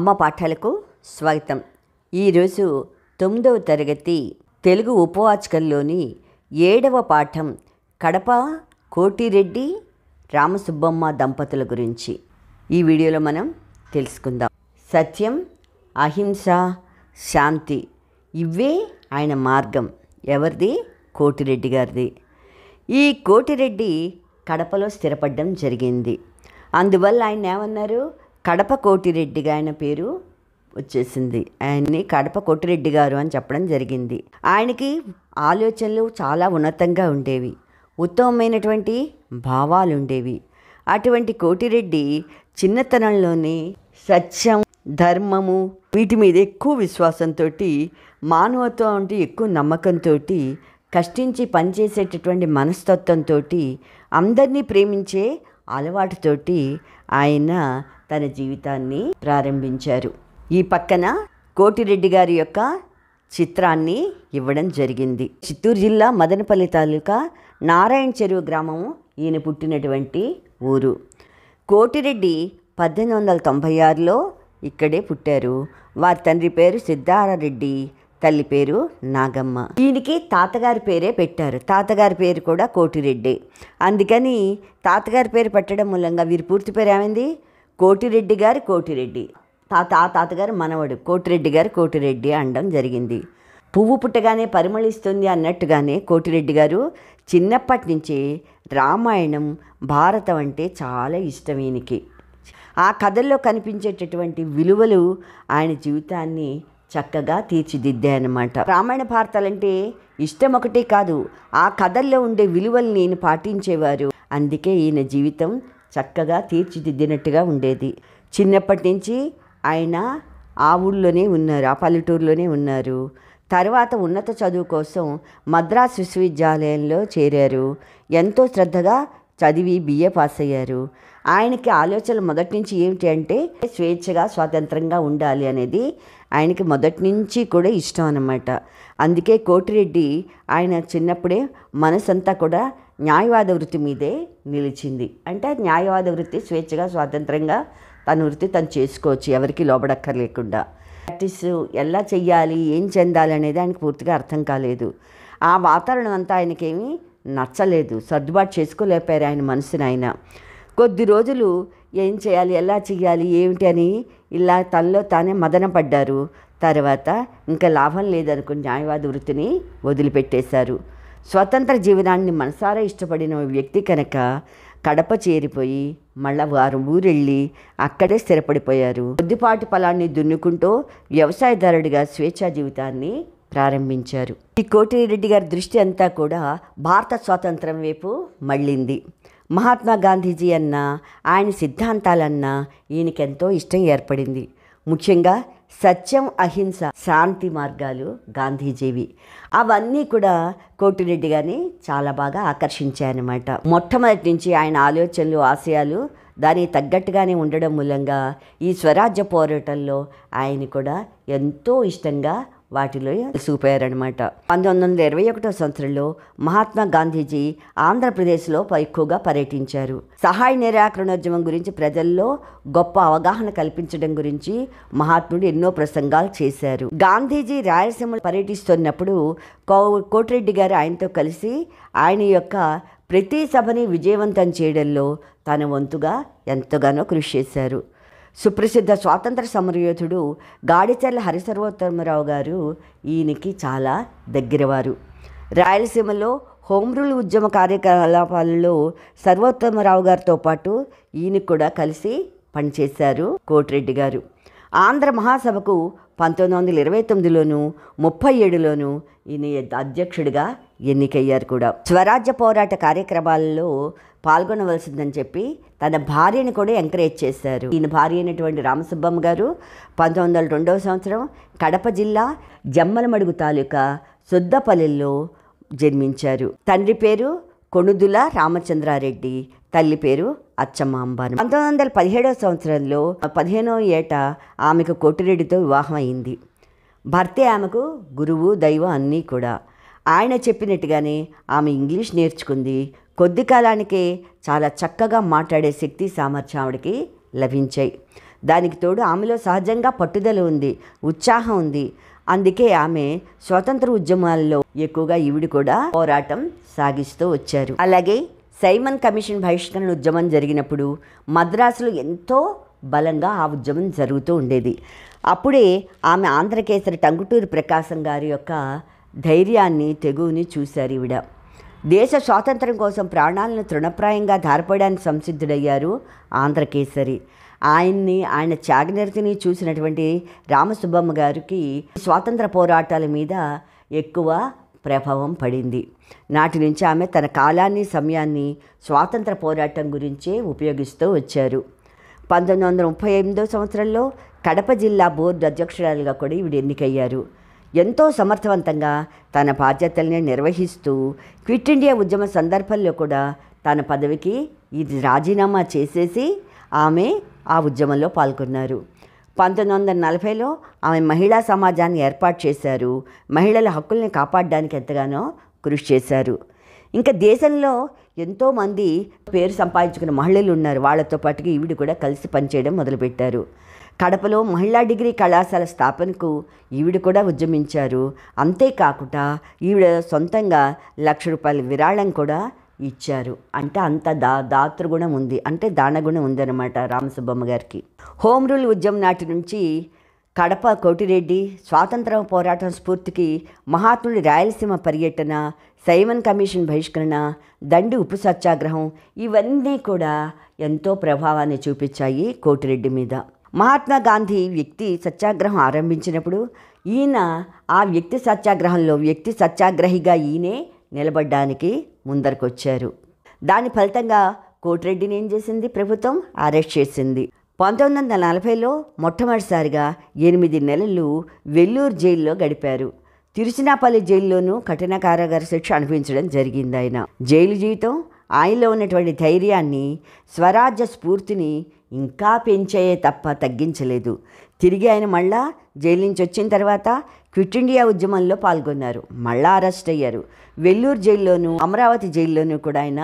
అమ్మ పాఠాలకు స్వాగతం ఈరోజు తొమ్మిదవ తరగతి తెలుగు ఉపవాచకంలోని ఏడవ పాఠం కడప కోటిరెడ్డి రామసుబ్బమ్మ దంపతుల గురించి ఈ వీడియోలో మనం తెలుసుకుందాం సత్యం అహింస శాంతి ఇవే ఆయన మార్గం ఎవరిది కోటిరెడ్డి గారిది ఈ కోటిరెడ్డి కడపలో స్థిరపడడం జరిగింది అందువల్ల ఆయన ఏమన్నారు కడప కోటిరెడ్డి ఆయన పేరు వచ్చేసింది ఆయన్ని కడప కోటిరెడ్డి గారు అని చెప్పడం జరిగింది ఆయనకి ఆలోచనలు చాలా ఉన్నతంగా ఉండేవి ఉత్తమమైనటువంటి భావాలు ఉండేవి అటువంటి కోటిరెడ్డి చిన్నతనంలోనే సత్యం ధర్మము వీటి మీద ఎక్కువ విశ్వాసంతో మానవత్వం అంటే ఎక్కువ నమ్మకంతో కష్టించి పనిచేసేటటువంటి మనస్తత్వంతో అందరినీ ప్రేమించే అలవాటుతోటి ఆయన తన జీవితాన్ని ప్రారంభించారు ఈ పక్కన కోటిరెడ్డి గారి యొక్క చిత్రాన్ని ఇవ్వడం జరిగింది చిత్తూరు జిల్లా మదనపల్లి తాలూకా నారాయణ చెరువు గ్రామము ఈయన పుట్టినటువంటి ఊరు కోటిరెడ్డి పద్దెనిమిది వందల తొంభై ఆరులో ఇక్కడే పుట్టారు వారి తండ్రి పేరు సిద్ధారెడ్డి తల్లి పేరు నాగమ్మ దీనికి తాతగారి పేరే పెట్టారు తాతగారి పేరు కూడా కోటిరెడ్డి అందుకని తాతగారి పేరు పెట్టడం మూలంగా వీరి పూర్తి పేరు ఏమైంది కోటిరెడ్డి గారు కోటిరెడ్డి తాత ఆ తాతగారు మనవడు కోటిరెడ్డి గారు కోటిరెడ్డి అనడం జరిగింది పువ్వు పుట్టగానే పరిమళిస్తుంది అన్నట్టుగానే కోటిరెడ్డి గారు చిన్నప్పటి నుంచి రామాయణం భారతం అంటే చాలా ఇష్టం ఈయనకి ఆ కథల్లో కనిపించేటటువంటి విలువలు ఆయన జీవితాన్ని చక్కగా తీర్చిదిద్దాయన్నమాట రామాయణ భారతాలంటే ఇష్టం ఒకటే కాదు ఆ కథల్లో ఉండే విలువలు నేను పాటించేవారు అందుకే ఈయన జీవితం చక్కగా తీర్చిదిద్దినట్టుగా ఉండేది చిన్నప్పటి నుంచి ఆయన ఆ ఊళ్ళోనే ఉన్నారు ఆ పల్లెటూరులోనే ఉన్నారు తర్వాత ఉన్నత చదువు కోసం మద్రాస్ విశ్వవిద్యాలయంలో చేరారు ఎంతో శ్రద్ధగా చదివి బిఏ పాస్ అయ్యారు ఆయనకి ఆలోచనలు మొదటి నుంచి ఏమిటి అంటే స్వేచ్ఛగా స్వాతంత్రంగా ఉండాలి అనేది ఆయనకి మొదటి నుంచి కూడా ఇష్టం అన్నమాట అందుకే కోటిరెడ్డి ఆయన చిన్నప్పుడే మనసంతా కూడా న్యాయవాద వృత్తి మీదే నిలిచింది అంటే న్యాయవాద వృత్తి స్వేచ్ఛగా స్వాతంత్రంగా తన వృత్తి తను చేసుకోవచ్చు ఎవరికి లోబడక్కర్లేకుండా ప్రాక్టీస్ ఎలా చెయ్యాలి ఏం చెందాలి అనేది ఆయనకు పూర్తిగా అర్థం కాలేదు ఆ వాతావరణం అంతా ఆయనకేమి నచ్చలేదు సర్దుబాటు చేసుకోలేపారు ఆయన మనసుని ఆయన కొద్ది రోజులు ఏం చేయాలి ఎలా చేయాలి ఏమిటి అని ఇలా తనలో తానే మదన పడ్డారు తర్వాత ఇంకా లాభం లేదనుకుని న్యాయవాద వృత్తిని వదిలిపెట్టేశారు స్వతంత్ర జీవనాన్ని మనసారా ఇష్టపడిన వ్యక్తి కనుక కడప చేరిపోయి మళ్ళా వారు ఊరెళ్ళి అక్కడే స్థిరపడిపోయారు కొద్దిపాటి పొలాన్ని దున్నుకుంటూ వ్యవసాయదారుడిగా స్వేచ్ఛా జీవితాన్ని ప్రారంభించారు ఈ కోటిరెడ్డి గారి దృష్టి అంతా కూడా భారత స్వాతంత్రం వైపు మళ్ళింది మహాత్మా గాంధీజీ అన్న ఆయన సిద్ధాంతాలన్నా ఈయనకెంతో ఇష్టం ఏర్పడింది ముఖ్యంగా సత్యం అహింస శాంతి మార్గాలు గాంధీజీవి అవన్నీ కూడా కోటిరెడ్డి గారిని చాలా బాగా ఆకర్షించాయన్నమాట మొట్టమొదటి నుంచి ఆయన ఆలోచనలు ఆశయాలు దానికి తగ్గట్టుగానే ఉండడం మూలంగా ఈ స్వరాజ్య పోరాటంలో ఆయన కూడా ఎంతో ఇష్టంగా వాటిలో చూపారనమాట పంతొమ్మిది వందల ఇరవై ఒకటో సంవత్సరంలో మహాత్మా గాంధీజీ ఆంధ్రప్రదేశ్లో ఎక్కువగా పర్యటించారు సహాయ నిరాకరణోద్యమం గురించి ప్రజల్లో గొప్ప అవగాహన కల్పించడం గురించి మహాత్ముడు ఎన్నో ప్రసంగాలు చేశారు గాంధీజీ రాయలసీమ పర్యటిస్తున్నప్పుడు కో కోటిరెడ్డి గారు ఆయనతో కలిసి ఆయన యొక్క ప్రతి సభని విజయవంతం చేయడంలో తన వంతుగా ఎంతగానో కృషి చేశారు సుప్రసిద్ధ స్వాతంత్ర సమరయోధుడు గాడిచర్ల హరిసర్వోత్తమరావు గారు ఈయనకి చాలా దగ్గరవారు రాయలసీమలో హోమ్ రూల్ ఉద్యమ కార్యకలాపాలలో సర్వోత్తమరావు గారితో పాటు ఈయన కూడా కలిసి పనిచేశారు కోటిరెడ్డి గారు ఆంధ్ర మహాసభకు పంతొమ్మిది వందల ఇరవై తొమ్మిదిలోను ముప్పై ఏడులోను ఈయన అధ్యక్షుడిగా ఎన్నికయ్యారు కూడా స్వరాజ్య పోరాట కార్యక్రమాల్లో పాల్గొనవలసిందని చెప్పి తన భార్యని కూడా ఎంకరేజ్ చేశారు ఈయన భార్య అయినటువంటి రామసుబ్బమ్మ గారు పంతొమ్మిది వందల రెండవ సంవత్సరం కడప జిల్లా జమ్మలమడుగు తాలూకా సుద్దపల్లిలో జన్మించారు తండ్రి పేరు కొణుదుల రామచంద్రారెడ్డి తల్లి పేరు అచ్చమ్మ అంబాను పంతొమ్మిది వందల పదిహేడవ సంవత్సరంలో పదిహేనవ ఏట ఆమెకు కోటిరెడ్డితో వివాహం అయింది భర్తే ఆమెకు గురువు దైవం అన్నీ కూడా ఆయన చెప్పినట్టుగానే ఆమె ఇంగ్లీష్ నేర్చుకుంది కొద్ది కాలానికే చాలా చక్కగా మాట్లాడే శక్తి సామర్థ్యం ఆవిడకి లభించాయి దానికి తోడు ఆమెలో సహజంగా పట్టుదల ఉంది ఉత్సాహం ఉంది అందుకే ఆమె స్వతంత్ర ఉద్యమాల్లో ఎక్కువగా ఈవిడ కూడా పోరాటం సాగిస్తూ వచ్చారు అలాగే సైమన్ కమిషన్ బహిష్కరణ ఉద్యమం జరిగినప్పుడు మద్రాసులో ఎంతో బలంగా ఆ ఉద్యమం జరుగుతూ ఉండేది అప్పుడే ఆమె ఆంధ్రకేసరి టంగుటూరు ప్రకాశం గారి యొక్క ధైర్యాన్ని తెగువని చూశారు ఈవిడ దేశ స్వాతంత్రం కోసం ప్రాణాలను తృణప్రాయంగా ధారపడానికి సంసిద్ధుడయ్యారు ఆంధ్రకేసరి ఆయన్ని ఆయన త్యాగనిరతిని చూసినటువంటి రామసుబ్బమ్మ గారికి స్వాతంత్ర పోరాటాల మీద ఎక్కువ ప్రభావం పడింది నాటి నుంచి ఆమె తన కాలాన్ని సమయాన్ని స్వాతంత్ర పోరాటం గురించే ఉపయోగిస్తూ వచ్చారు పంతొమ్మిది వందల ముప్పై ఎనిమిదో సంవత్సరంలో కడప జిల్లా బోర్డు అధ్యక్షురాలుగా కూడా ఈవిడ ఎన్నికయ్యారు ఎంతో సమర్థవంతంగా తన బాధ్యతల్ని నిర్వహిస్తూ క్విట్ ఇండియా ఉద్యమ సందర్భంలో కూడా తన పదవికి ఇది రాజీనామా చేసేసి ఆమె ఆ ఉద్యమంలో పాల్గొన్నారు పంతొమ్మిది వందల నలభైలో ఆమె మహిళా సమాజాన్ని ఏర్పాటు చేశారు మహిళల హక్కుల్ని కాపాడడానికి ఎంతగానో కృషి చేశారు ఇంకా దేశంలో ఎంతోమంది పేరు సంపాదించుకున్న మహిళలు ఉన్నారు వాళ్ళతో పాటుగా ఈవిడ కూడా కలిసి పనిచేయడం మొదలుపెట్టారు కడపలో మహిళా డిగ్రీ కళాశాల స్థాపనకు ఈవిడ కూడా ఉద్యమించారు అంతేకాకుండా ఈవిడ సొంతంగా లక్ష రూపాయల విరాళం కూడా ఇచ్చారు అంటే అంత దా దాతృగుణం ఉంది అంటే దానగుణం ఉందన్నమాట రామసుబ్బమ్మ గారికి హోం రూల్ ఉద్యమం నాటి నుంచి కడప కోటిరెడ్డి స్వాతంత్ర పోరాటం స్ఫూర్తికి మహాత్ముడి రాయలసీమ పర్యటన సైమన్ కమిషన్ బహిష్కరణ దండి ఉప్పు సత్యాగ్రహం ఇవన్నీ కూడా ఎంతో ప్రభావాన్ని చూపించాయి కోటిరెడ్డి మీద మహాత్మా గాంధీ వ్యక్తి సత్యాగ్రహం ఆరంభించినప్పుడు ఈయన ఆ వ్యక్తి సత్యాగ్రహంలో వ్యక్తి సత్యాగ్రహిగా ఈయనే నిలబడ్డానికి ముందరకొచ్చారు దాని ఫలితంగా కోటిరెడ్డిని ఏం చేసింది ప్రభుత్వం అరెస్ట్ చేసింది పంతొమ్మిది వందల నలభైలో మొట్టమొదటిసారిగా ఎనిమిది నెలలు వెల్లూరు జైల్లో గడిపారు తిరుచినాపల్లి జైల్లోనూ కఠిన కారాగార శిక్ష అనిపించడం జరిగింది ఆయన జైలు జీవితం ఆయనలో ఉన్నటువంటి ధైర్యాన్ని స్వరాజ్య స్ఫూర్తిని ఇంకా పెంచాయే తప్ప తగ్గించలేదు తిరిగి ఆయన మళ్ళా జైలు నుంచి వచ్చిన తర్వాత క్విట్ ఇండియా ఉద్యమంలో పాల్గొన్నారు మళ్ళా అరెస్ట్ అయ్యారు వెల్లూరు జైల్లోనూ అమరావతి జైల్లోనూ కూడా ఆయన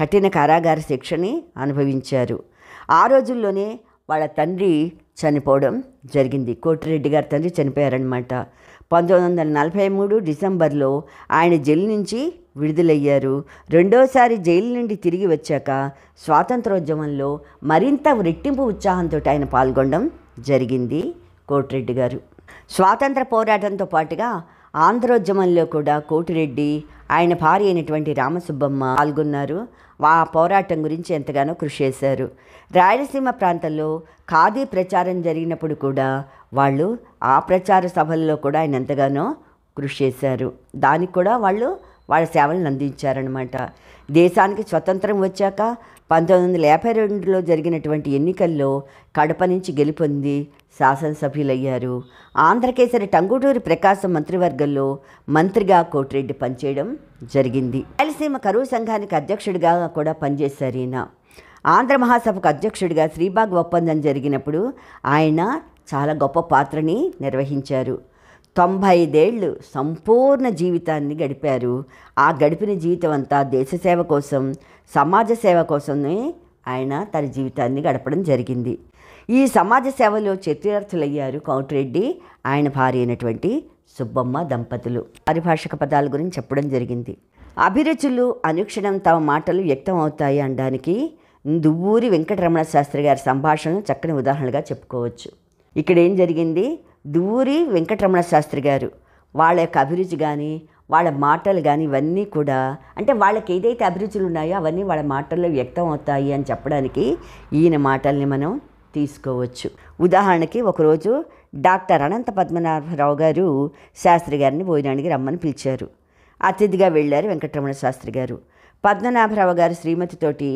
కఠిన కారాగార శిక్షని అనుభవించారు ఆ రోజుల్లోనే వాళ్ళ తండ్రి చనిపోవడం జరిగింది కోటిరెడ్డి గారి తండ్రి చనిపోయారనమాట పంతొమ్మిది వందల నలభై మూడు డిసెంబర్లో ఆయన జైలు నుంచి విడుదలయ్యారు రెండోసారి జైలు నుండి తిరిగి వచ్చాక స్వాతంత్రోద్యమంలో మరింత రెట్టింపు ఉత్సాహంతో ఆయన పాల్గొనడం జరిగింది కోటిరెడ్డి గారు స్వాతంత్ర పోరాటంతో పాటుగా ఆంధ్రోద్యమంలో కూడా కోటిరెడ్డి ఆయన భార్య అయినటువంటి రామసుబ్బమ్మ పాల్గొన్నారు ఆ పోరాటం గురించి ఎంతగానో కృషి చేశారు రాయలసీమ ప్రాంతంలో ఖాదీ ప్రచారం జరిగినప్పుడు కూడా వాళ్ళు ఆ ప్రచార సభల్లో కూడా ఆయన ఎంతగానో కృషి చేశారు దానికి కూడా వాళ్ళు వాళ్ళ సేవలను అందించారనమాట దేశానికి స్వతంత్రం వచ్చాక పంతొమ్మిది వందల యాభై రెండులో జరిగినటువంటి ఎన్నికల్లో కడప నుంచి గెలుపొంది శాసనసభ్యులయ్యారు ఆంధ్రకేసరి టంగుటూరి ప్రకాశం మంత్రివర్గంలో మంత్రిగా కోటిరెడ్డి పనిచేయడం జరిగింది రాయలసీమ కరువు సంఘానికి అధ్యక్షుడిగా కూడా పనిచేశారు ఈయన ఆంధ్ర మహాసభకు అధ్యక్షుడిగా శ్రీబాగ్ ఒప్పందం జరిగినప్పుడు ఆయన చాలా గొప్ప పాత్రని నిర్వహించారు తొంభై ఐదేళ్లు సంపూర్ణ జీవితాన్ని గడిపారు ఆ గడిపిన జీవితం అంతా దేశ సేవ కోసం సమాజ సేవ కోసమే ఆయన తన జీవితాన్ని గడపడం జరిగింది ఈ సమాజ సేవలో చతురార్థులయ్యారు కౌటిరెడ్డి ఆయన భార్య అయినటువంటి సుబ్బమ్మ దంపతులు పారిభాషిక పదాల గురించి చెప్పడం జరిగింది అభిరుచులు అనుక్షణం తమ మాటలు వ్యక్తం అవుతాయి అనడానికి దువ్వూరి వెంకటరమణ శాస్త్రి గారి సంభాషణను చక్కని ఉదాహరణగా చెప్పుకోవచ్చు ఇక్కడ ఏం జరిగింది దూరి వెంకటరమణ శాస్త్రి గారు వాళ్ళ యొక్క అభిరుచి కానీ వాళ్ళ మాటలు కానీ ఇవన్నీ కూడా అంటే వాళ్ళకి ఏదైతే అభిరుచులు ఉన్నాయో అవన్నీ వాళ్ళ మాటల్లో వ్యక్తం అవుతాయి అని చెప్పడానికి ఈయన మాటల్ని మనం తీసుకోవచ్చు ఉదాహరణకి ఒకరోజు డాక్టర్ అనంత పద్మనాభరావు గారు శాస్త్రి గారిని భోజనానికి రమ్మని పిలిచారు అతిథిగా వెళ్ళారు వెంకటరమణ శాస్త్రి గారు పద్మనాభరావు గారి శ్రీమతితోటి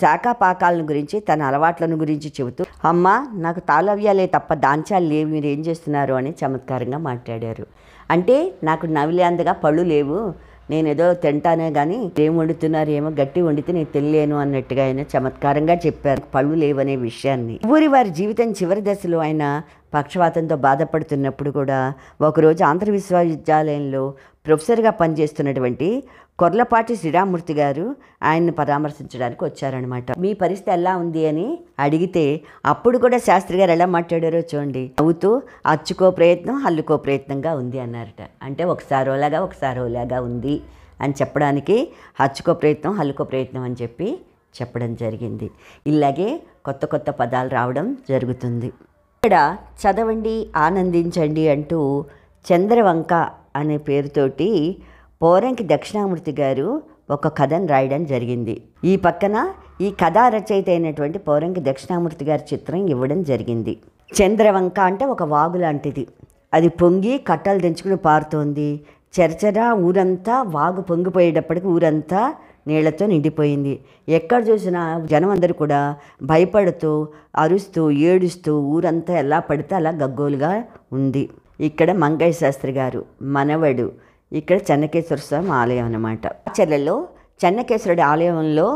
శాఖాపాకాలను గురించి తన అలవాట్లను గురించి చెబుతూ అమ్మ నాకు తాళవ్యాలే తప్ప దాంచాలు లేవు మీరు ఏం చేస్తున్నారు అని చమత్కారంగా మాట్లాడారు అంటే నాకు నవిలేందగా పళ్ళు లేవు నేను ఏదో తింటానే కానీ ఏం వండుతున్నారు ఏమో గట్టి వండితే నేను తెలియను అన్నట్టుగా ఆయన చమత్కారంగా చెప్పారు పళ్ళు లేవనే విషయాన్ని ఊరి వారి జీవితం చివరి దశలో ఆయన పక్షవాతంతో బాధపడుతున్నప్పుడు కూడా ఒకరోజు ఆంధ్ర విశ్వవిద్యాలయంలో ప్రొఫెసర్గా పనిచేస్తున్నటువంటి కొర్లపాటి శ్రీరామూర్తి గారు ఆయన్ని పరామర్శించడానికి వచ్చారనమాట మీ పరిస్థితి ఎలా ఉంది అని అడిగితే అప్పుడు కూడా శాస్త్రి గారు ఎలా మాట్లాడారో చూడండి అవుతూ అచ్చుకో ప్రయత్నం హల్లుకో ప్రయత్నంగా ఉంది అన్నారట అంటే ఒకసారి ఓలాగా ఒకసారి ఓలాగా ఉంది అని చెప్పడానికి హచ్చుకో ప్రయత్నం హల్లుకో ప్రయత్నం అని చెప్పి చెప్పడం జరిగింది ఇలాగే కొత్త కొత్త పదాలు రావడం జరుగుతుంది ఇక్కడ చదవండి ఆనందించండి అంటూ చంద్రవంక అనే పేరుతోటి పోరంకి దక్షిణామూర్తి గారు ఒక కథను రాయడం జరిగింది ఈ పక్కన ఈ కథా రచయిత అయినటువంటి పోరంకి దక్షిణామూర్తి గారి చిత్రం ఇవ్వడం జరిగింది చంద్రవంక అంటే ఒక వాగు లాంటిది అది పొంగి కట్టలు తెంచుకుని పారుతోంది చెరచరా ఊరంతా వాగు పొంగిపోయేటప్పటికి ఊరంతా నీళ్లతో నిండిపోయింది ఎక్కడ చూసినా జనం అందరూ కూడా భయపడుతూ అరుస్తూ ఏడుస్తూ ఊరంతా ఎలా పడితే అలా గగ్గోలుగా ఉంది ఇక్కడ మంగయ్య శాస్త్రి గారు మనవడు ఇక్కడ చెన్నకేశ్వర స్వామి ఆలయం అనమాట ఆచర్యలో చెన్నకేశ్వరుడి ఆలయంలో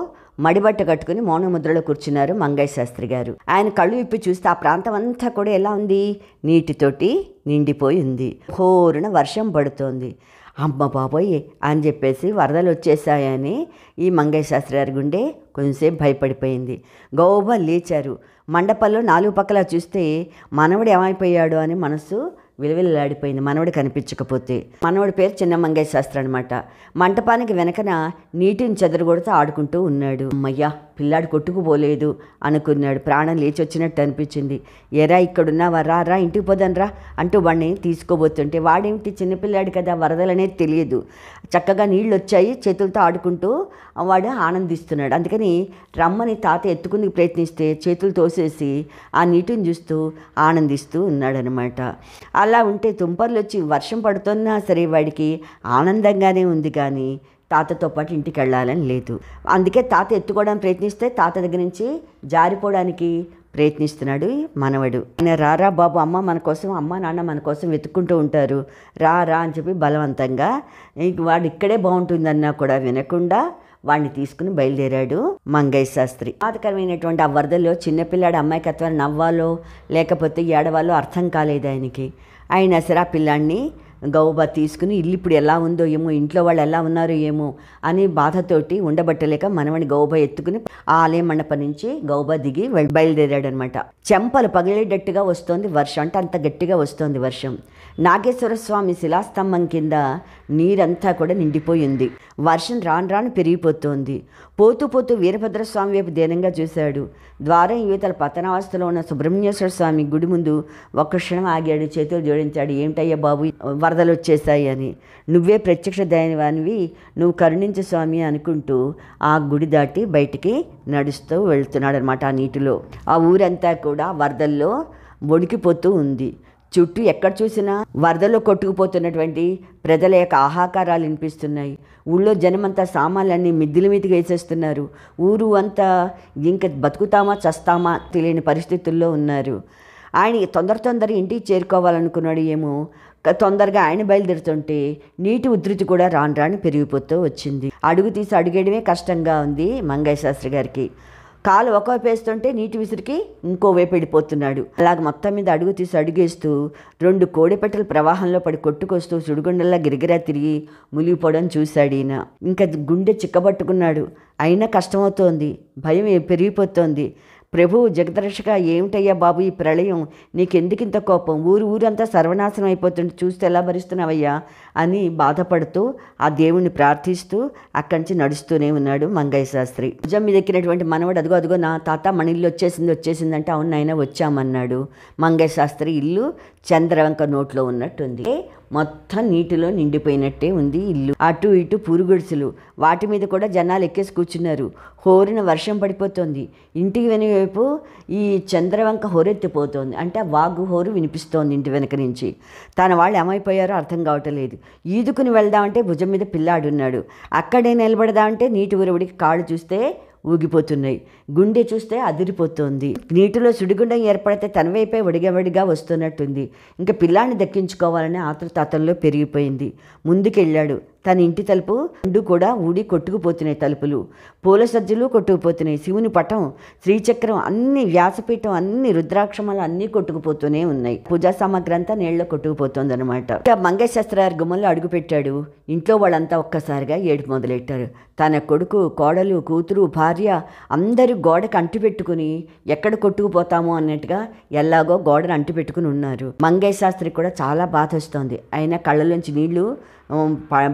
మడిబట్ట కట్టుకుని మౌనముద్రలో కూర్చున్నారు మంగయ్య శాస్త్రి గారు ఆయన కళ్ళు విప్పి చూస్తే ఆ ప్రాంతం అంతా కూడా ఎలా ఉంది నీటితోటి నిండిపోయి ఉంది హోరున వర్షం పడుతోంది అమ్మ బాబోయ్ అని చెప్పేసి వరదలు వచ్చేసాయని ఈ మంగేష్ శాస్త్రి గారి గుండె కొంచెంసేపు భయపడిపోయింది గౌబ లేచారు మండపంలో నాలుగు పక్కల చూస్తే మనవడు ఏమైపోయాడు అని మనసు విలువిల్లాడిపోయింది మనవడు కనిపించకపోతే మనవడి పేరు చిన్న మంగేష్ శాస్త్రి అనమాట మంటపానికి వెనకన నీటిని చెదరగొడుతూ ఆడుకుంటూ ఉన్నాడు అమ్మయ్యా పిల్లాడు కొట్టుకుపోలేదు అనుకున్నాడు ప్రాణం లేచి వచ్చినట్టు అనిపించింది ఎరా ఇక్కడున్నావా రా రా ఇంటికి పోదనరా అంటూ వాడిని తీసుకోబోతుంటే వాడేమిటి చిన్నపిల్లాడు కదా వరదలనేది తెలియదు చక్కగా నీళ్ళు వచ్చాయి చేతులతో ఆడుకుంటూ వాడు ఆనందిస్తున్నాడు అందుకని రమ్మని తాత ఎత్తుకుందుకు ప్రయత్నిస్తే చేతులు తోసేసి ఆ నీటిని చూస్తూ ఆనందిస్తూ ఉన్నాడనమాట అలా ఉంటే తుంపర్లు వచ్చి వర్షం పడుతున్నా సరే వాడికి ఆనందంగానే ఉంది కానీ తాతతో పాటు ఇంటికి వెళ్ళాలని లేదు అందుకే తాత ఎత్తుకోవడానికి ప్రయత్నిస్తే తాత దగ్గర నుంచి జారిపోవడానికి ప్రయత్నిస్తున్నాడు మనవడు ఆయన రారా బాబు అమ్మ మన కోసం అమ్మ నాన్న మన కోసం వెతుక్కుంటూ ఉంటారు రా రా అని చెప్పి బలవంతంగా వాడు ఇక్కడే బాగుంటుందన్నా కూడా వినకుండా వాడిని తీసుకుని బయలుదేరాడు మంగయ్య శాస్త్రి బాధకరమైనటువంటి ఆ వరదల్లో చిన్నపిల్లాడు అమ్మాయికత్వాన్ని నవ్వాలో లేకపోతే ఏడవాలో అర్థం కాలేదు ఆయనకి అయినా సరే ఆ పిల్లాడిని గౌబా తీసుకుని ఇల్లు ఇప్పుడు ఎలా ఉందో ఏమో ఇంట్లో వాళ్ళు ఎలా ఉన్నారో ఏమో అని బాధతోటి ఉండబట్టలేక మనవని గౌబా ఎత్తుకుని ఆ ఆలయం మండపం నుంచి గౌబా దిగి బయలుదేరాడనమాట చెంపలు పగిలేటట్టుగా వస్తోంది వర్షం అంటే అంత గట్టిగా వస్తోంది వర్షం నాగేశ్వర స్వామి శిలాస్తంభం కింద నీరంతా కూడా నిండిపోయింది వర్షం రాను రాను పెరిగిపోతుంది పోతూ పోతూ వీరభద్రస్వామి వైపు దీనంగా చూశాడు ద్వారం యువతల పతనావస్థలో ఉన్న సుబ్రహ్మణ్యేశ్వర స్వామి గుడి ముందు ఒక్క క్షణం ఆగాడు చేతులు జోడించాడు ఏమిటయ్యా బాబు వరదలు వచ్చేసాయి అని నువ్వే ప్రత్యక్ష దైవానివి నువ్వు కరుణించు స్వామి అనుకుంటూ ఆ గుడి దాటి బయటికి నడుస్తూ వెళ్తున్నాడు అనమాట ఆ నీటిలో ఆ ఊరంతా కూడా వరదల్లో వణికిపోతూ ఉంది చుట్టూ ఎక్కడ చూసినా వరదలో కొట్టుకుపోతున్నటువంటి ప్రజల యొక్క ఆహాకారాలు వినిపిస్తున్నాయి ఊళ్ళో జనమంతా సామాన్లన్నీ మిద్దుల మీదకి వేసేస్తున్నారు ఊరు అంతా ఇంకా బతుకుతామా చస్తామా తెలియని పరిస్థితుల్లో ఉన్నారు ఆయన తొందర తొందర ఇంటికి చేరుకోవాలనుకున్నాడు ఏమో తొందరగా ఆయన బయలుదేరుతుంటే నీటి ఉధృతి కూడా రాను రాని పెరిగిపోతూ వచ్చింది అడుగు తీసి అడిగేయడమే కష్టంగా ఉంది మంగయ్య శాస్త్రి గారికి కాలు ఒకవైపు వేస్తుంటే నీటి విసిరికి ఇంకోవైపు వెళ్ళిపోతున్నాడు అలాగ మొత్తం మీద అడుగు తీసి అడుగేస్తూ రెండు కోడిపెట్టల ప్రవాహంలో పడి కొట్టుకొస్తూ సుడిగుండల్లా గిరిగిరా తిరిగి మునిగిపోవడం చూశాడు ఈయన ఇంకా గుండె చిక్కబట్టుకున్నాడు అయినా కష్టమవుతోంది భయం పెరిగిపోతోంది ప్రభువు జగదర్శక ఏమిటయ్యా బాబు ఈ ప్రళయం నీకెందుకింత కోపం ఊరు ఊరంతా సర్వనాశనం అయిపోతుంటే చూస్తే ఎలా భరిస్తున్నావయ్యా అని బాధపడుతూ ఆ దేవుణ్ణి ప్రార్థిస్తూ అక్కడి నుంచి నడుస్తూనే ఉన్నాడు మంగయ్య శాస్త్రి భుజం మీద ఎక్కినటువంటి మనవడు అదిగో అదిగో నా తాత మన ఇల్లు వచ్చేసింది వచ్చేసిందంటే అవును ఆయన వచ్చామన్నాడు మంగయ్య శాస్త్రి ఇల్లు చంద్రవంక నోట్లో ఉన్నట్టుంది మొత్తం నీటిలో నిండిపోయినట్టే ఉంది ఇల్లు అటు ఇటు పురుగుడుసులు వాటి మీద కూడా జనాలు ఎక్కేసి కూర్చున్నారు హోరిన వర్షం పడిపోతుంది ఇంటికి వెనువైపు ఈ చంద్రవంక హోరెత్తిపోతోంది అంటే వాగు హోరు వినిపిస్తోంది ఇంటి వెనక నుంచి తన వాళ్ళు ఏమైపోయారో అర్థం కావటం లేదు ఈదుకుని వెళ్దామంటే భుజం మీద పిల్లాడున్నాడు అక్కడే నిలబడదామంటే నీటి ఉరవుడికి కాళ్ళు చూస్తే ఊగిపోతున్నాయి గుండె చూస్తే అదిరిపోతుంది నీటిలో సుడిగుండం ఏర్పడితే తన వైపే వడిగవడిగా వస్తున్నట్టుంది ఇంకా పిల్లాన్ని దక్కించుకోవాలనే ఆతృత అతనిలో పెరిగిపోయింది ముందుకెళ్ళాడు తన ఇంటి తలుపు రెండు కూడా ఊడి కొట్టుకుపోతున్నాయి తలుపులు పూల సజ్జలు కొట్టుకుపోతున్నాయి శివుని పటం శ్రీచక్రం అన్ని వ్యాసపీఠం అన్ని రుద్రాక్షమాలు అన్నీ కొట్టుకుపోతూనే ఉన్నాయి పూజా సామాగ్రి అంతా నీళ్ళలో కొట్టుకుపోతుందన్నమాట మంగశస్త్రార్ గుమ్మల్లో అడుగుపెట్టాడు ఇంట్లో వాళ్ళంతా ఒక్కసారిగా ఏడుపు మొదలెట్టారు తన కొడుకు కోడలు కూతురు భార్య అందరూ గోడకు అంటుపెట్టుకుని ఎక్కడ కొట్టుకుపోతామో అన్నట్టుగా ఎలాగో గోడను అంటుపెట్టుకుని ఉన్నారు మంగేశాస్త్రి శాస్త్రి కూడా చాలా బాధ వస్తోంది ఆయన కళ్ళలోంచి నీళ్లు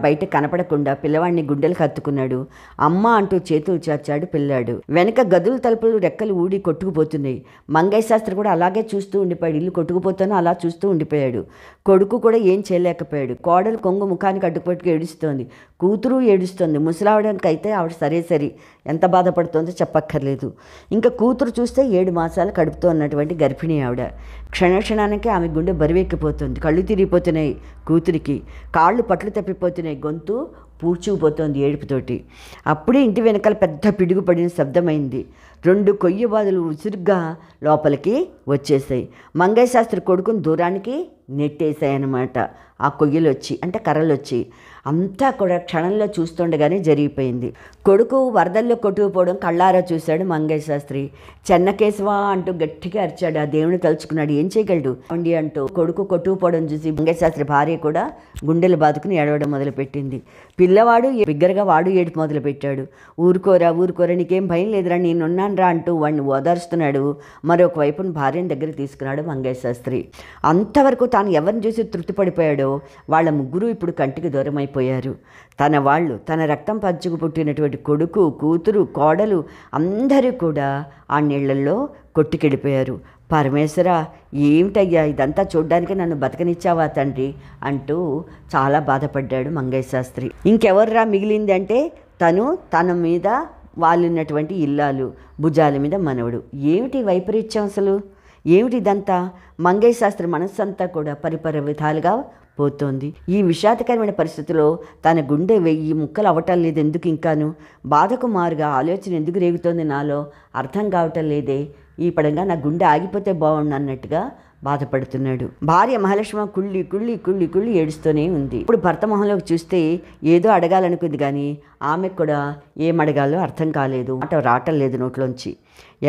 బయట కనపడకుండా పిల్లవాడిని గుండెలు కత్తుకున్నాడు అమ్మ అంటూ చేతులు చాచాడు పిల్లాడు వెనక గదుల తలుపులు రెక్కలు ఊడి కొట్టుకుపోతున్నాయి మంగయ్య శాస్త్రి కూడా అలాగే చూస్తూ ఉండిపోయాడు ఇల్లు కొట్టుకుపోతానో అలా చూస్తూ ఉండిపోయాడు కొడుకు కూడా ఏం చేయలేకపోయాడు కోడలు కొంగు ముఖానికి అడ్డుపట్టుకు ఏడుస్తోంది కూతురు ఏడుస్తోంది అయితే ఆవిడ సరే సరే ఎంత బాధపడుతుందో చెప్పక్కర్లేదు ఇంకా కూతురు చూస్తే ఏడు మాసాలు కడుపుతో ఉన్నటువంటి గర్భిణి ఆవిడ క్షణక్షణానికి ఆమె గుండె బరువెక్కిపోతుంది కళ్ళు తిరిగిపోతున్నాయి కూతురికి కాళ్ళు పట్టు బట్టలు తప్పిపోతున్నాయి గొంతు పూడ్చుకుపోతోంది ఏడుపుతోటి అప్పుడే ఇంటి వెనకాల పెద్ద పిడుగు పడిన శబ్దమైంది రెండు కొయ్య బాధలు ఉసురుగ్గా లోపలికి వచ్చేసాయి మంగయ్య శాస్త్రి కొడుకుని దూరానికి అన్నమాట ఆ కొయ్యలు వచ్చి అంటే కర్రలు వచ్చి అంతా కూడా క్షణంలో చూస్తుండగానే జరిగిపోయింది కొడుకు వరదల్లో కొట్టుకుపోవడం కళ్ళారా చూశాడు మంగేశ్ శాస్త్రి చెన్నకేశవ అంటూ గట్టిగా అరిచాడు ఆ దేవుని తలుచుకున్నాడు ఏం చేయగలడు అండి అంటూ కొడుకు కొట్టుకుపోవడం చూసి మంగేశ్ శాస్త్రి భార్య కూడా గుండెలు బాదుకుని ఏడవడం మొదలుపెట్టింది పిల్లవాడు బిగ్గరగా వాడు ఏడుపు మొదలుపెట్టాడు ఊరుకోరా ఊరుకోరా నీకేం భయం లేదురా నేనున్నాను రా అంటూ వాడిని ఓదార్స్తున్నాడు మరొక వైపున భార్యని దగ్గర తీసుకున్నాడు మంగేశ్ శాస్త్రి అంతవరకు తాను ఎవరిని చూసి తృప్తిపడిపోయాడో వాళ్ళ ముగ్గురు ఇప్పుడు కంటికి దూరమైపోయి అయిపోయారు తన వాళ్ళు తన రక్తం పంచుకు పుట్టినటువంటి కొడుకు కూతురు కోడలు అందరూ కూడా ఆ నీళ్లలో కొట్టుకెళ్ళిపోయారు పరమేశ్వర ఏమిటయ్యా ఇదంతా చూడ్డానికి నన్ను బతకనిచ్చావా తండ్రి అంటూ చాలా బాధపడ్డాడు మంగయ్య శాస్త్రి ఇంకెవర్రా మిగిలిందంటే తను తన మీద వాళ్ళున్నటువంటి ఇల్లాలు భుజాల మీద మనవడు ఏమిటి వైపరీత్యం అసలు ఏమిటిదంతా మంగయ్య శాస్త్రి మనస్సంతా కూడా పరిపర విధాలుగా పోతోంది ఈ విషాదకరమైన పరిస్థితిలో తన గుండె వెయ్యి ముక్కలు అవ్వటం లేదు ఎందుకు ఇంకాను బాధకు మారుగా ఆలోచన ఎందుకు రేగుతోంది నాలో అర్థం కావటం లేదే ఈ పడంగా నా గుండె ఆగిపోతే బాగుండు అన్నట్టుగా బాధపడుతున్నాడు భార్య మహాలక్ష్మి కుళ్ళి కుళ్ళి కుళ్ళి కుళ్ళి ఏడుస్తూనే ఉంది ఇప్పుడు భర్త మొహంలోకి చూస్తే ఏదో అడగాలనుకుంది కానీ ఆమె కూడా ఏం అడగాలో అర్థం కాలేదు మాట రావటం లేదు నోట్లోంచి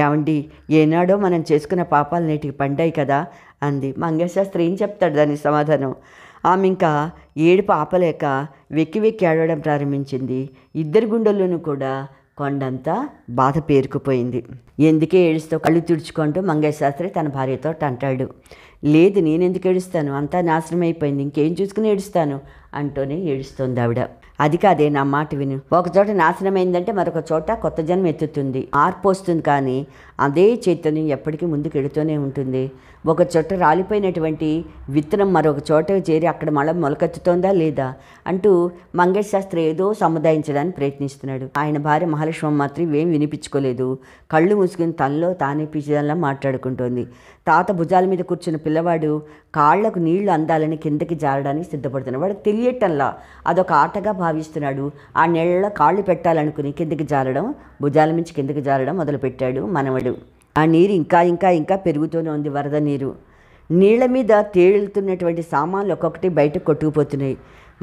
ఏమండి ఏనాడో మనం చేసుకున్న పాపాలు నేటికి పండాయి కదా అంది మంగేశాస్త్రి ఏం చెప్తాడు దాని సమాధానం ఆమె ఇంకా ఏడుపు ఆపలేక వెక్కి వెక్కి ఏడవడం ప్రారంభించింది ఇద్దరి గుండెల్లోనూ కూడా కొండంతా బాధ పేరుకుపోయింది ఎందుకే ఏడుస్తూ కళ్ళు తుడుచుకుంటూ మంగేష్ శాస్త్రి తన భార్యతో అంటాడు లేదు నేనెందుకు ఏడుస్తాను అంతా నాశనం అయిపోయింది ఇంకేం చూసుకుని ఏడుస్తాను అంటూనే ఏడుస్తోంది ఆవిడ అది కాదే నా మాట విను ఒకచోట నాశనమైందంటే మరొక చోట కొత్త జన్మ ఎత్తుతుంది ఆర్పోస్తుంది వస్తుంది కానీ అదే చైతన్యం ఎప్పటికీ ముందుకు ఎడుతూనే ఉంటుంది ఒక చోట రాలిపోయినటువంటి విత్తనం మరొక చోట చేరి అక్కడ మల మొలకెత్తుతోందా లేదా అంటూ మంగేష్ శాస్త్రి ఏదో సముదాయించడానికి ప్రయత్నిస్తున్నాడు ఆయన భార్య మహాలక్ష్మి మాత్రం ఏం వినిపించుకోలేదు కళ్ళు మూసుకుని తనలో తానే పిచ్చిదల్లా మాట్లాడుకుంటోంది తాత భుజాల మీద కూర్చున్న పిల్లవాడు కాళ్లకు నీళ్లు అందాలని కిందకి జారడానికి సిద్ధపడుతున్నాడు వాడికి తెలియటంలా అదొక ఆటగా భావిస్తున్నాడు ఆ నీళ్ళ కాళ్ళు పెట్టాలనుకుని కిందకి జారడం భుజాల నుంచి కిందకి జారడం మొదలుపెట్టాడు మనవడు ఆ నీరు ఇంకా ఇంకా ఇంకా పెరుగుతూనే ఉంది వరద నీరు నీళ్ల మీద తేలుతున్నటువంటి సామాన్లు ఒక్కొక్కటి బయట కొట్టుకుపోతున్నాయి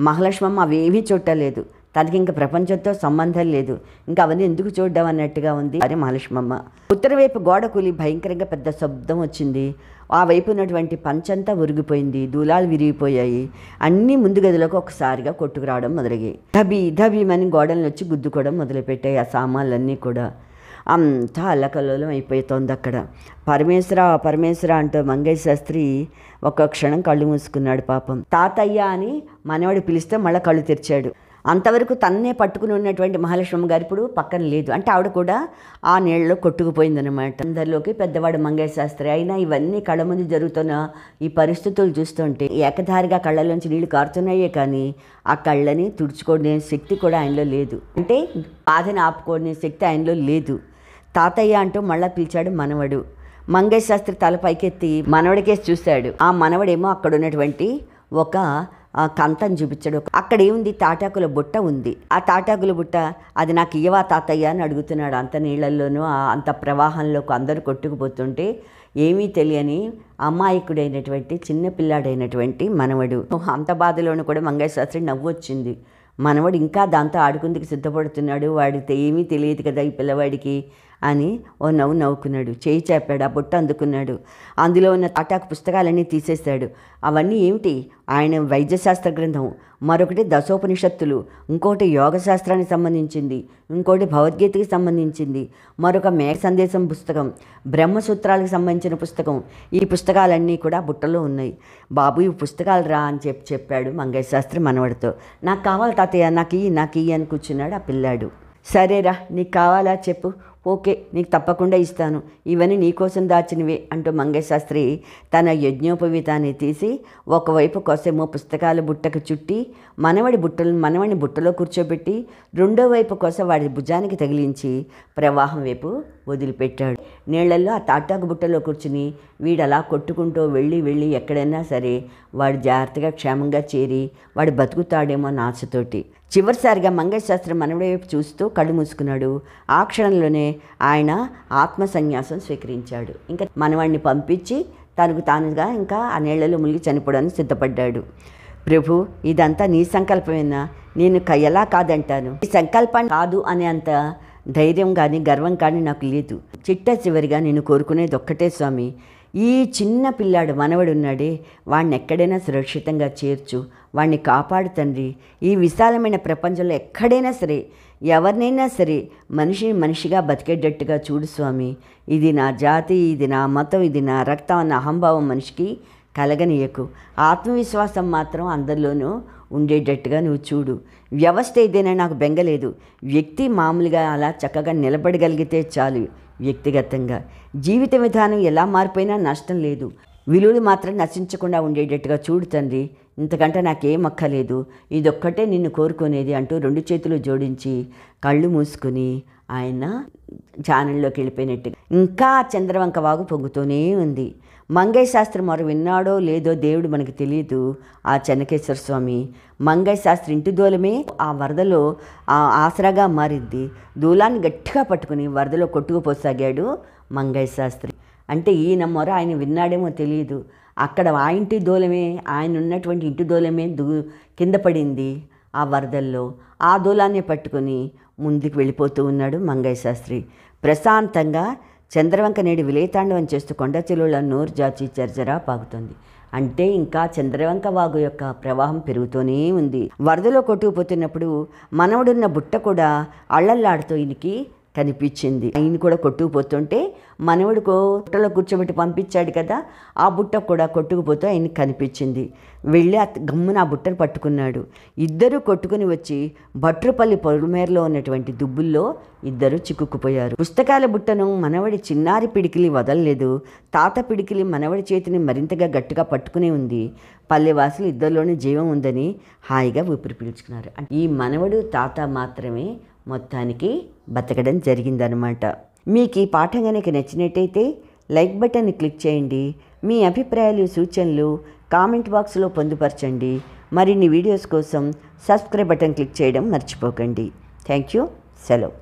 మహాలక్ష్మమ్మ అవేమీ చుట్టలేదు తనకి ఇంక ప్రపంచంతో సంబంధం లేదు ఇంకా అవన్నీ ఎందుకు చూడడం అన్నట్టుగా ఉంది అరే మహాలక్ష్మమ్మ ఉత్తరవైపు గోడ కూలి భయంకరంగా పెద్ద శబ్దం వచ్చింది ఆ వైపు ఉన్నటువంటి పంచంతా ఉరిగిపోయింది దూలాలు విరిగిపోయాయి అన్నీ ముందు గదిలోకి ఒకసారిగా కొట్టుకురావడం మొదలయ్యాయి ధబి ధబీమని గోడలను వచ్చి గుద్దుకోవడం మొదలుపెట్టాయి ఆ సామాన్లన్నీ కూడా అంతా అల్లకల్లోలం అయిపోతుంది అక్కడ పరమేశ్వర పరమేశ్వర అంటూ మంగేశ్ శాస్త్రి ఒక క్షణం కళ్ళు మూసుకున్నాడు పాపం తాతయ్య అని మనవాడు పిలిస్తే మళ్ళీ కళ్ళు తెరిచాడు అంతవరకు తన్నే పట్టుకుని ఉన్నటువంటి మహాలక్ష్మి గారు ఇప్పుడు పక్కన లేదు అంటే ఆవిడ కూడా ఆ నీళ్ళలో కొట్టుకుపోయిందనమాట అందరిలోకి పెద్దవాడు మంగయ్య శాస్త్రి అయినా ఇవన్నీ కళ్ళ ముందు జరుగుతున్న ఈ పరిస్థితులు చూస్తుంటే ఏకధారిగా కళ్ళలోంచి నీళ్లు కారుతున్నాయే కానీ ఆ కళ్ళని తుడుచుకోనే శక్తి కూడా ఆయనలో లేదు అంటే బాధని ఆపుకోనే శక్తి ఆయనలో లేదు తాతయ్య అంటూ మళ్ళా పిలిచాడు మనవడు మంగయ్య శాస్త్రి తల పైకెత్తి మనవడికేసి చూశాడు ఆ మనవడేమో అక్కడ ఉన్నటువంటి ఒక కంతం చూపించాడు అక్కడ ఏముంది తాటాకుల బుట్ట ఉంది ఆ తాటాకుల బుట్ట అది నాకు ఇయ్యవా తాతయ్య అని అడుగుతున్నాడు అంత నీళ్ళల్లోనూ అంత ప్రవాహంలోకి అందరూ కొట్టుకుపోతుంటే ఏమీ తెలియని అమాయకుడైనటువంటి చిన్నపిల్లాడైనటువంటి మనవడు అంత బాధలోనూ కూడా మంగేశ్వరి నవ్వు వచ్చింది మనవడు ఇంకా దాంతో ఆడుకుందుకు సిద్ధపడుతున్నాడు వాడితే ఏమీ తెలియదు కదా ఈ పిల్లవాడికి అని ఓ నవ్వు నవ్వుకున్నాడు చేయి చేపాడు ఆ బొట్టు అందుకున్నాడు అందులో ఉన్న తాటాకు పుస్తకాలన్నీ తీసేశాడు అవన్నీ ఏమిటి ఆయన వైద్యశాస్త్ర గ్రంథం మరొకటి దశోపనిషత్తులు ఇంకోటి యోగశాస్త్రానికి సంబంధించింది ఇంకోటి భగవద్గీతకి సంబంధించింది మరొక మేఘ సందేశం పుస్తకం బ్రహ్మసూత్రాలకు సంబంధించిన పుస్తకం ఈ పుస్తకాలన్నీ కూడా బుట్టలో ఉన్నాయి బాబు ఈ పుస్తకాలు రా అని చెప్పి చెప్పాడు శాస్త్రి మనవడితో నాకు కావాలి తాతయ్య నాకు ఈ నాకు ఈ అని కూర్చున్నాడు ఆ పిల్లాడు సరేరా నీకు కావాలా చెప్పు ఓకే నీకు తప్పకుండా ఇస్తాను ఇవన్నీ నీకోసం దాచినవి అంటూ మంగేశాస్త్రి తన యజ్ఞోపవీతాన్ని తీసి ఒకవైపు కొసేమో పుస్తకాల బుట్టకు చుట్టి మనవడి బుట్టలు మనవడిని బుట్టలో కూర్చోబెట్టి రెండో వైపు కొస వాడి భుజానికి తగిలించి ప్రవాహం వైపు వదిలిపెట్టాడు నీళ్లలో ఆ తాటాకు బుట్టలో కూర్చుని వీడు అలా కొట్టుకుంటూ వెళ్ళి వెళ్ళి ఎక్కడైనా సరే వాడు జాగ్రత్తగా క్షేమంగా చేరి వాడు బతుకుతాడేమో నాచతోటి చివరిసారిగా మంగళశాస్త్రి వైపు చూస్తూ కళ్ళు మూసుకున్నాడు ఆ క్షణంలోనే ఆయన ఆత్మ సన్యాసం స్వీకరించాడు ఇంకా మనవాడిని పంపించి తనకు తానుగా ఇంకా ఆ నీళ్లలో మునిగి చనిపోవడానికి సిద్ధపడ్డాడు ప్రభు ఇదంతా నీ సంకల్పమేనా నేను ఎలా కాదంటాను ఈ సంకల్పం కాదు అనే అంత ధైర్యం కానీ గర్వం కానీ నాకు లేదు చిట్ట చివరిగా నేను కోరుకునేది ఒక్కటే స్వామి ఈ చిన్న పిల్లాడు మనవడున్నాడే వాణ్ణి ఎక్కడైనా సురక్షితంగా చేర్చు వాణ్ణి కాపాడు తండ్రి ఈ విశాలమైన ప్రపంచంలో ఎక్కడైనా సరే ఎవరినైనా సరే మనిషిని మనిషిగా బతికేటట్టుగా చూడు స్వామి ఇది నా జాతి ఇది నా మతం ఇది నా రక్తం అన్న అహంభావం మనిషికి కలగనీయకు ఆత్మవిశ్వాసం మాత్రం అందరిలోనూ ఉండేటట్టుగా నువ్వు చూడు వ్యవస్థ ఇదేనా నాకు బెంగలేదు వ్యక్తి మామూలుగా అలా చక్కగా నిలబడగలిగితే చాలు వ్యక్తిగతంగా జీవిత విధానం ఎలా మారిపోయినా నష్టం లేదు విలువలు మాత్రం నశించకుండా ఉండేటట్టుగా చూడు తండ్రి ఇంతకంటే నాకేం అక్కలేదు ఇదొక్కటే నిన్ను కోరుకునేది అంటూ రెండు చేతులు జోడించి కళ్ళు మూసుకుని ఆయన ఛానల్లోకి వెళ్ళిపోయినట్టు ఇంకా చంద్రవంక వాగు పొంగుతూనే ఉంది మంగై శాస్త్రి మరో విన్నాడో లేదో దేవుడు మనకి తెలియదు ఆ చెన్నకేశ్వర స్వామి మంగై శాస్త్రి ఇంటి దూలమే ఆ వరదలో ఆసరాగా మారింది దూలాన్ని గట్టిగా పట్టుకుని వరదలో కొట్టుకుపోసాగాడు మంగై శాస్త్రి అంటే ఈయన మొర ఆయన విన్నాడేమో తెలియదు అక్కడ ఆ ఇంటి దూలమే ఆయన ఉన్నటువంటి ఇంటి దూలమే దూ కింద పడింది ఆ వరదల్లో ఆ దూలాన్ని పట్టుకుని ముందుకు వెళ్ళిపోతూ ఉన్నాడు మంగయ్య శాస్త్రి ప్రశాంతంగా చంద్రవంక నేడు విలేతాండవం చేస్తూ కొండ చెలువుల నోరు జాచి చర్చరా పాగుతుంది అంటే ఇంకా చంద్రవంక వాగు యొక్క ప్రవాహం పెరుగుతూనే ఉంది వరదలో కొట్టుకుపోతున్నప్పుడు మనవడున్న బుట్ట కూడా అళ్ళల్లాడుతూ ఇనికి కనిపించింది ఆయన కూడా కొట్టుకుపోతుంటే మనవడుకో బుట్టలో కూర్చోబెట్టి పంపించాడు కదా ఆ బుట్ట కూడా కొట్టుకుపోతూ ఆయన కనిపించింది వెళ్ళి ఆ గమ్మున ఆ బుట్టను పట్టుకున్నాడు ఇద్దరు కొట్టుకుని వచ్చి భట్రపల్లి పొలిమేరలో ఉన్నటువంటి దుబ్బుల్లో ఇద్దరు చిక్కుకుపోయారు పుస్తకాల బుట్టను మనవడి చిన్నారి పిడికిలి వదలలేదు తాత పిడికిలి మనవడి చేతిని మరింతగా గట్టిగా పట్టుకునే ఉంది పల్లెవాసులు ఇద్దరిలోనే జీవం ఉందని హాయిగా ఊపిరి పీల్చుకున్నారు ఈ మనవడు తాత మాత్రమే మొత్తానికి బతకడం జరిగిందనమాట మీకు ఈ పాఠం కనుక నచ్చినట్టయితే లైక్ బటన్ని క్లిక్ చేయండి మీ అభిప్రాయాలు సూచనలు కామెంట్ బాక్స్లో పొందుపరచండి మరిన్ని వీడియోస్ కోసం సబ్స్క్రైబ్ బటన్ క్లిక్ చేయడం మర్చిపోకండి థ్యాంక్ యూ సెలవు